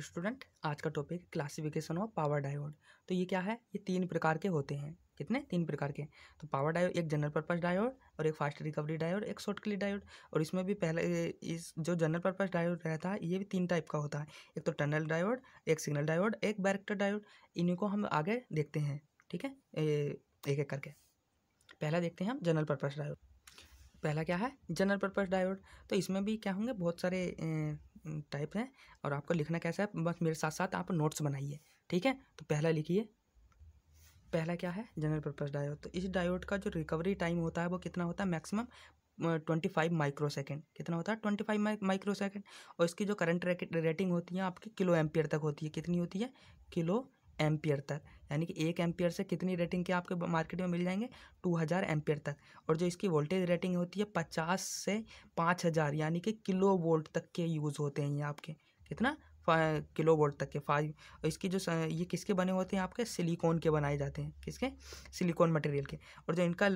dear student आज का topic classification of power diode तो ये क्या है ये तीन प्रकार के होते हैं कितने तीन प्रकार के तो पावर डायोड एक जनरल पर्पस डायोड और एक फास्ट रिकवरी डायोड एक शॉर्ट क्ली डायोड और इसमें भी पहले इस जो जनरल पर्पस डायोड रहता है ये भी तीन टाइप का होता है एक तो टनल डायोड एक सिग्नल डायोड एक बैरेक्टर डायोड इन्हीं को हम आगे देखते हैं ठीक है एक एक करके पहला देखते हैं हम जनरल पर्पस डायोड पहला क्या है जनरल पर्पस डायोड तो इसमें भी क्या होंगे बहुत सारे टाइप है और आपको लिखना कैसा है बस मेरे साथ साथ आप नोट्स बनाइए ठीक है तो पहला लिखिए पहला क्या है जनरल पर्पज़ डायोड तो इस डायोड का जो रिकवरी टाइम होता है वो कितना होता है maximum twenty five micro second कितना होता है ट्वेंटी फाइव माइक्रो सेकेंड और इसकी जो करंट रेटिंग होती है आपकी किलो एम्पियर तक होती है कितनी होती है किलो एम्पियर तक यानी कि एक एम्पियर से कितनी रेटिंग के आपके मार्केट में मिल जाएंगे टू हज़ार एम्पियर तक और जो इसकी वोल्टेज रेटिंग होती है पचास से पाँच हज़ार यानी कि किलो वोल्ट तक के यूज़ होते हैं ये आपके कितना किलो वोल्ट तक के फाइव और इसकी जो ये किसके बने होते हैं आपके सिलिकॉन के बनाए जाते हैं किसके सिलिकॉन मटेरियल के और जो इनका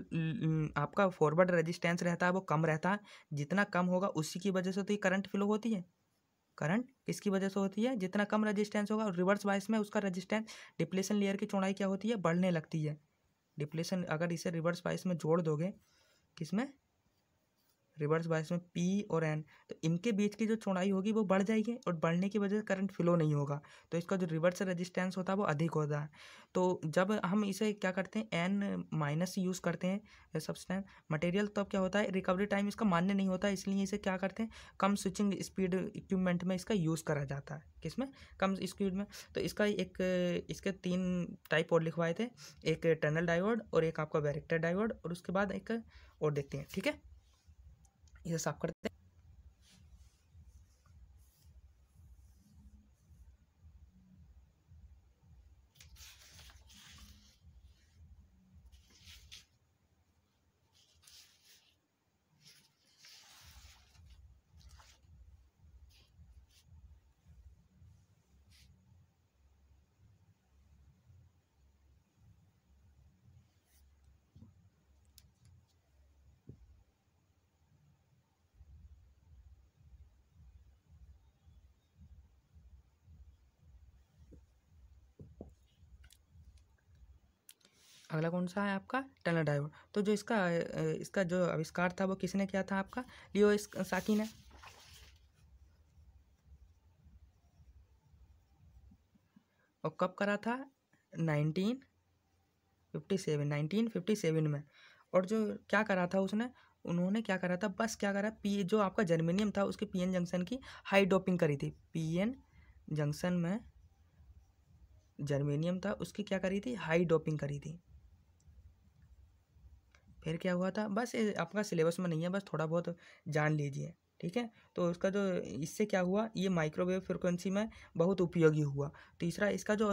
आपका फॉरवर्ड रेजिस्टेंस रहता है वो कम रहता है जितना कम होगा उसी की वजह से तो ये करंट फ्लो होती है करंट किसकी वजह से होती है जितना कम रजिस्टेंस होगा और रिवर्स वाइस में उसका रजिस्टेंस डिप्लेशन लेयर की चौड़ाई क्या होती है बढ़ने लगती है डिप्लेशन अगर इसे रिवर्स वाइस में जोड़ दोगे किसमें रिवर्स बायस में पी और एन तो इनके बीच की जो चौड़ाई होगी वो बढ़ जाएगी और बढ़ने की वजह से करंट फ्लो नहीं होगा तो इसका जो रिवर्स रेजिस्टेंस होता है वो अधिक होता है तो जब हम इसे क्या करते हैं एन माइनस यूज़ करते हैं सब्सटेंस मटेरियल तब क्या होता है रिकवरी टाइम इसका मान्य नहीं होता इसलिए इसे क्या करते हैं कम स्विचिंग स्पीड इक्विपमेंट में इसका यूज़ करा जाता है में कम स्पीड में तो इसका एक इसके तीन टाइप और लिखवाए थे एक टनल डाइवर्ड और एक आपका वैरेक्टर डाइवर्ड और उसके बाद एक और देखते हैं ठीक है इसे साफ करते हैं अगला कौन सा है आपका टनल डायोड तो जो इसका इसका जो आविष्कार था वो किसने किया था आपका लियो साकी ने और कब करा था nineteen fifty seven nineteen fifty seven में और जो क्या करा था उसने उन्होंने क्या करा था बस क्या करा पी जो आपका जर्मेनियम था उसके पीएन जंक्शन की हाई डोपिंग करी थी पीएन जंक्शन में जर्मेनियम था उसकी क्या करी थी हाई डोपिंग करी थी फिर क्या हुआ था बस आपका सिलेबस में नहीं है बस थोड़ा बहुत जान लीजिए ठीक है तो उसका जो इससे क्या हुआ ये माइक्रोवेव फ्रिक्वेंसी में बहुत उपयोगी हुआ तीसरा इसका जो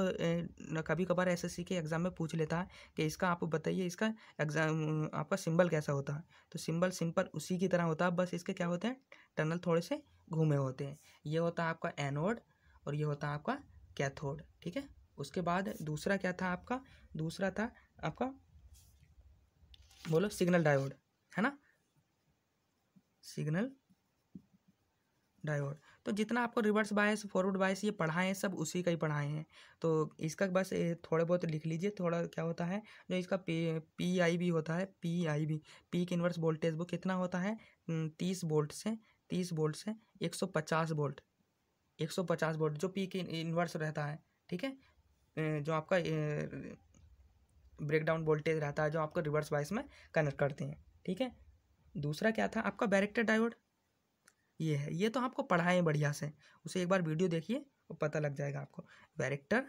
कभी कभार एसएससी के एग्ज़ाम में पूछ लेता है कि इसका आप बताइए इसका एग्ज़ाम आपका सिंबल कैसा होता है तो सिंबल सिंपल उसी की तरह होता है बस इसके क्या होते हैं टनल थोड़े से घूमे होते हैं ये होता है आपका एनोड और ये होता है आपका कैथोड ठीक है उसके बाद दूसरा क्या था आपका दूसरा था आपका बोलो सिग्नल डायोड है ना सिग्नल डायोड तो जितना आपको रिवर्स बायस फॉरवर्ड बायस ये पढ़ाए हैं सब उसी का ही पढ़ाए हैं तो इसका बस थोड़े बहुत लिख लीजिए थोड़ा क्या होता है जो इसका पी पी आई बी होता है पी आई बी पी के इन्वर्स वोल्टेज वो कितना होता है तीस वोल्ट से तीस वोल्ट से एक सौ पचास वोल्ट एक सौ पचास वोल्ट जो पी के इन्वर्स रहता है ठीक है जो आपका ब्रेक डाउन वोल्टेज रहता है जो आपको रिवर्स वाइस में कनेक्ट करते हैं ठीक है दूसरा क्या था आपका बैरेक्टर डायोड ये है ये तो आपको पढ़ाएं बढ़िया से उसे एक बार वीडियो देखिए और पता लग जाएगा आपको बैरेक्टर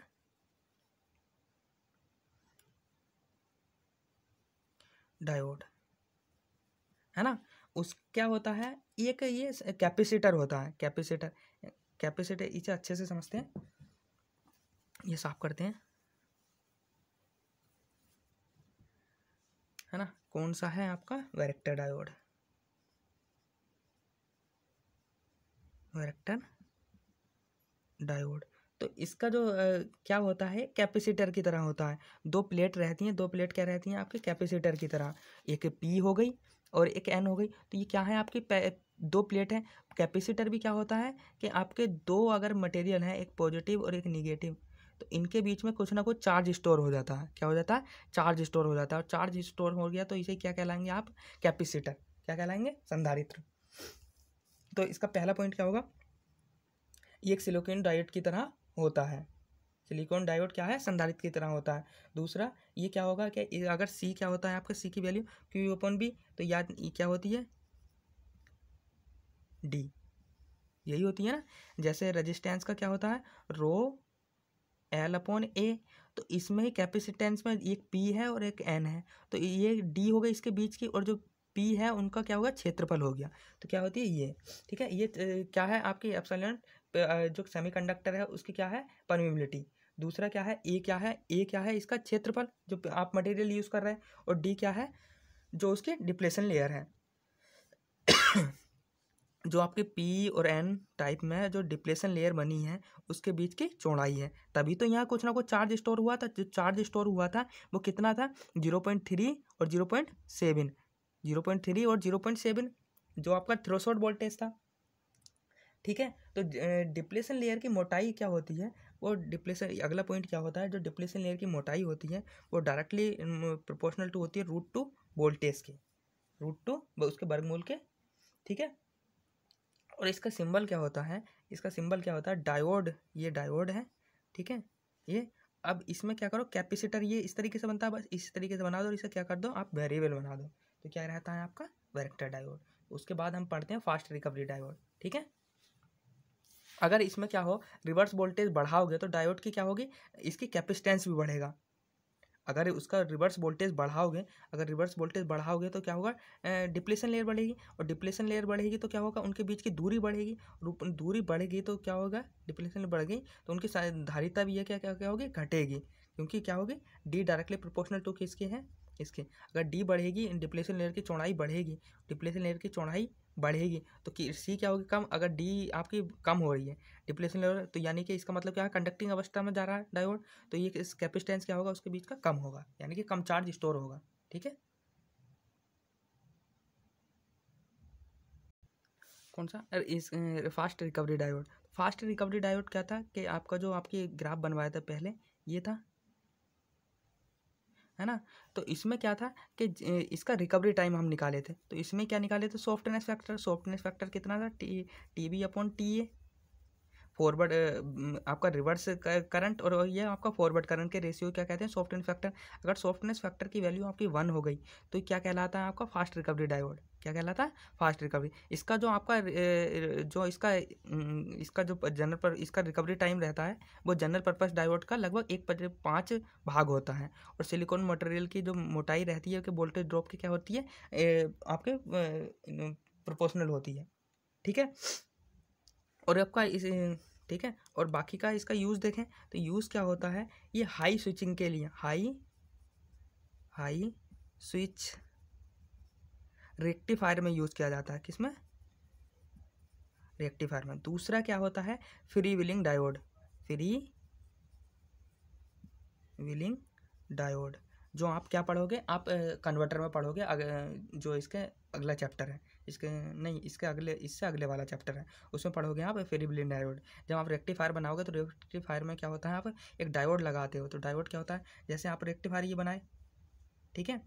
डायोड है ना उस क्या होता है एक ये कैपेसिटर होता है कैपेसिटर कैपेसिटर इसे अच्छे से समझते हैं ये साफ करते हैं है ना कौन सा है आपका वैरेक्टर डायोड वैरेक्टर डायोड तो इसका जो आ, क्या होता है कैपेसिटर की तरह होता है दो प्लेट रहती हैं दो प्लेट क्या रहती हैं आपके कैपेसिटर की तरह एक पी हो गई और एक एन हो गई तो ये क्या है आपकी दो प्लेट हैं कैपेसिटर भी क्या होता है कि आपके दो अगर मटेरियल हैं एक पॉजिटिव और एक निगेटिव तो इनके बीच में कुछ ना कुछ चार्ज स्टोर हो जाता है क्या हो जाता है चार्ज स्टोर हो जाता है और चार्ज स्टोर हो गया तो इसे क्या कहलाएंगे आप कैपेसिटर क्या कहलाएंगे संधारित्र तो इसका पहला पॉइंट क्या होगा ये एक सिलिकॉन डायोड की तरह होता है सिलिकॉन डायोड क्या है संधारित की तरह होता है दूसरा ये क्या होगा कि अगर सी क्या होता है आपका सी की वैल्यू क्यू ओपन बी तो याद क्या होती है डी यही होती है ना जैसे रेजिस्टेंस का क्या होता है रो एल अपॉन ए तो इसमें ही कैपेसिटेंस में एक पी है और एक एन है तो ये डी हो गई इसके बीच की और जो पी है उनका क्या होगा क्षेत्रफल हो गया तो क्या होती है ये ठीक है ये क्या है आपकी एप्सलन जो सेमी है उसकी क्या है परमिबिलिटी दूसरा क्या है ए क्या है ए क्या है इसका क्षेत्रफल जो आप मटेरियल यूज़ कर रहे हैं और डी क्या है जो उसके डिप्लेशन लेयर है जो आपके पी और एन टाइप में जो डिप्लेशन लेयर बनी है उसके बीच की चौड़ाई है तभी तो यहाँ कुछ ना कुछ चार्ज स्टोर हुआ था जो चार्ज स्टोर हुआ था वो कितना था जीरो पॉइंट थ्री और zero point seven zero point three और जीरो पॉइंट सेवन जो आपका थ्रोसोड वोल्टेज था ठीक है तो डिप्लेशन लेयर की मोटाई क्या होती है वो डिप्लेशन अगला पॉइंट क्या होता है जो डिप्लेशन लेयर की मोटाई होती है वो डायरेक्टली प्रोपोर्शनल टू होती है रूट टू वोल्टेज के रूट टू उसके वर्गमूल के ठीक है और इसका सिंबल क्या होता है इसका सिंबल क्या होता है डायोड ये डायोड है ठीक है ये अब इसमें क्या करो कैपेसिटर ये इस तरीके से बनता है बस इस तरीके से बना दो और इसे क्या कर दो आप वेरिएबल बना दो तो क्या रहता है आपका वैरेक्टर डायोड उसके बाद हम पढ़ते हैं फास्ट रिकवरी डायोड ठीक है अगर इसमें क्या हो रिवर्स वोल्टेज बढ़ाओगे तो डायोड की क्या होगी इसकी कैपेसिटेंस भी बढ़ेगा अगर उसका रिवर्स वोल्टेज बढ़ाओगे अगर रिवर्स वोल्टेज बढ़ाओगे तो क्या होगा डिप्लेशन लेयर बढ़ेगी और डिप्लेशन लेयर बढ़ेगी तो क्या होगा उनके बीच की दूरी बढ़ेगी दूरी बढ़ेगी तो क्या होगा डिप्लेशन बढ़ गई तो उनकी धारिता भी है क्या क्या क्या होगी घटेगी क्योंकि क्या होगी डी डायरेक्टली प्रोपोर्शनल टू किसके हैं इसके अगर डी बढ़ेगी डिप्लेशन लेयर की चौड़ाई बढ़ेगी डिप्लेशन लेयर की चौड़ाई बढ़ेगी तो कि सी क्या होगी कम अगर डी आपकी कम हो रही है डिप्लेशन लेवल तो यानी कि इसका मतलब क्या है कंडक्टिंग अवस्था में जा रहा है डायोड तो ये इस कैपेसिटेंस क्या होगा उसके बीच का कम होगा यानी कि कम चार्ज स्टोर होगा ठीक है कौन सा इस fast recovery diode fast recovery diode क्या था कि आपका जो आपकी ग्राफ बनवाया था पहले ये था है ना तो इसमें क्या था कि इसका रिकवरी टाइम हम निकाले थे तो इसमें क्या निकाले थे सॉफ्टनेस फैक्टर सॉफ्टनेस फैक्टर कितना था T T B upon T A forward आपका रिवर्स करंट और ये आपका फॉरवर्ड करंट के रेशियो क्या कहते हैं सॉफ्टनेस फैक्टर अगर सॉफ्टनेस फैक्टर की वैल्यू आपकी वन हो गई तो क्या कहलाता है आपका फास्ट रिकवरी डायोड क्या कहलाता है फास्ट रिकवरी इसका जो आपका जो इसका इसका जो जनरल पर इसका रिकवरी टाइम रहता है वो जनरल पर्पस डायोड का लगभग एक पाँच भाग होता है और सिलिकॉन मटेरियल की जो मोटाई रहती है कि वोल्टेज ड्रॉप की क्या होती है आपके प्रोपोर्शनल होती है ठीक है और आपका इस ठीक है और बाकी का इसका यूज़ देखें तो यूज़ क्या होता है ये हाई स्विचिंग के लिए हाई हाई स्विच रेक्टिफायर में यूज़ किया जाता है किसमें रेक्टिफायर में दूसरा क्या होता है freewheeling diode freewheeling diode जो आप क्या पढ़ोगे आप कन्वर्टर में पढ़ोगे जो इसके अगला चैप्टर है इसके नहीं इसके अगले इससे अगले वाला चैप्टर है उसमें पढ़ोगे आप फ्री विलिंग डायोड जब आप रेक्टिफायर बनाओगे तो रेक्टिफायर में क्या होता है आप एक डायोड लगाते हो तो डायोड क्या होता है जैसे आप रेक्टिफायर ये बनाए ठीक है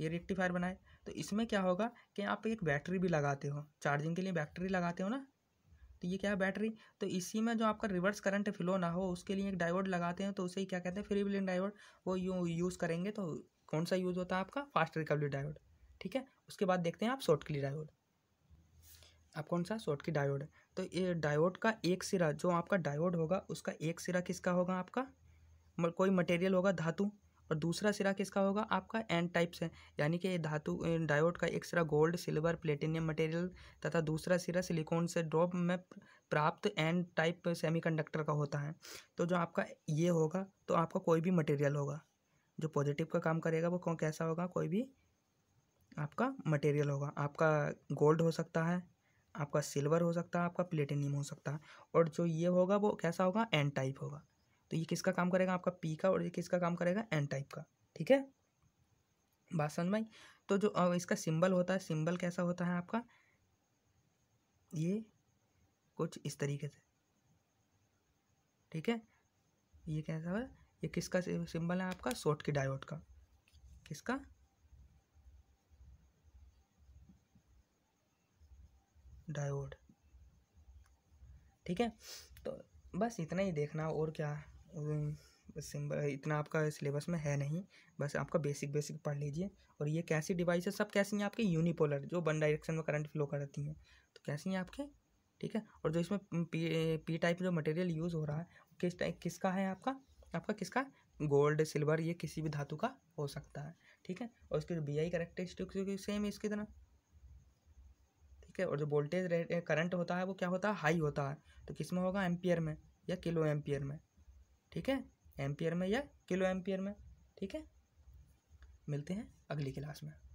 ये रेक्टिफायर बनाए तो इसमें क्या होगा कि आप एक बैटरी भी लगाते हो चार्जिंग के लिए बैटरी लगाते हो ना तो ये क्या है बैटरी तो इसी में जो आपका रिवर्स करंट फ्लो ना हो उसके लिए एक डायोड लगाते हैं तो उसे ही क्या कहते हैं फ्री विलिंग डायोड वो यू यूज़ करेंगे तो कौन सा यूज़ होता है आपका फास्ट रिकवरी डायोड ठीक है उसके बाद देखते हैं आप शॉर्ट की डायोड आप कौन सा शॉर्ट की डायोड है तो ये डायोड का एक सिरा जो आपका डायोड होगा उसका एक सिरा किसका होगा आपका कोई मटेरियल होगा धातु और दूसरा सिरा किसका होगा आपका एन टाइप से यानी कि धातु डायोड का एक सिरा गोल्ड सिल्वर प्लेटिनियम मटेरियल तथा दूसरा सिरा सिलिकॉन से ड्रॉप में प्राप्त एन टाइप सेमीकंडक्टर का होता है तो जो आपका ये होगा तो आपका कोई भी मटेरियल होगा जो पॉजिटिव का काम करेगा वो कौन कैसा होगा कोई भी आपका मटेरियल होगा आपका गोल्ड हो सकता है आपका सिल्वर हो सकता है आपका प्लेटिनियम हो सकता है और जो ये होगा वो कैसा होगा एन टाइप होगा तो ये किसका काम करेगा आपका पी का और ये किसका काम करेगा एन टाइप का ठीक है बात समझ में तो जो इसका सिंबल होता है सिंबल कैसा होता है आपका ये कुछ इस तरीके से ठीक है ये कैसा है ये किसका सिंबल है आपका शॉर्ट की डायोड का किसका डायोड ठीक है तो बस इतना ही देखना और क्या है सिंबल इतना आपका सिलेबस में है नहीं बस आपका बेसिक बेसिक पढ़ लीजिए और ये कैसी डिवाइस है सब कैसी हैं आपके यूनिपोलर जो वन डायरेक्शन में करंट फ्लो करती हैं तो कैसी हैं आपके ठीक है और जो इसमें पी पी टाइप जो मटेरियल यूज़ हो रहा है किस टाइप किसका है आपका आपका किसका गोल्ड सिल्वर ये किसी भी धातु का हो सकता है ठीक है और उसके जो बी आई करेक्टरिस्टिक सेम इसकी तरह ठीक है और जो वोल्टेज करंट होता है वो क्या होता है हाई होता है तो किस में होगा एम्पियर में या किलो एम्पियर में ठीक है एम्पियर में या किलो एम्पियर में ठीक है मिलते हैं अगली क्लास में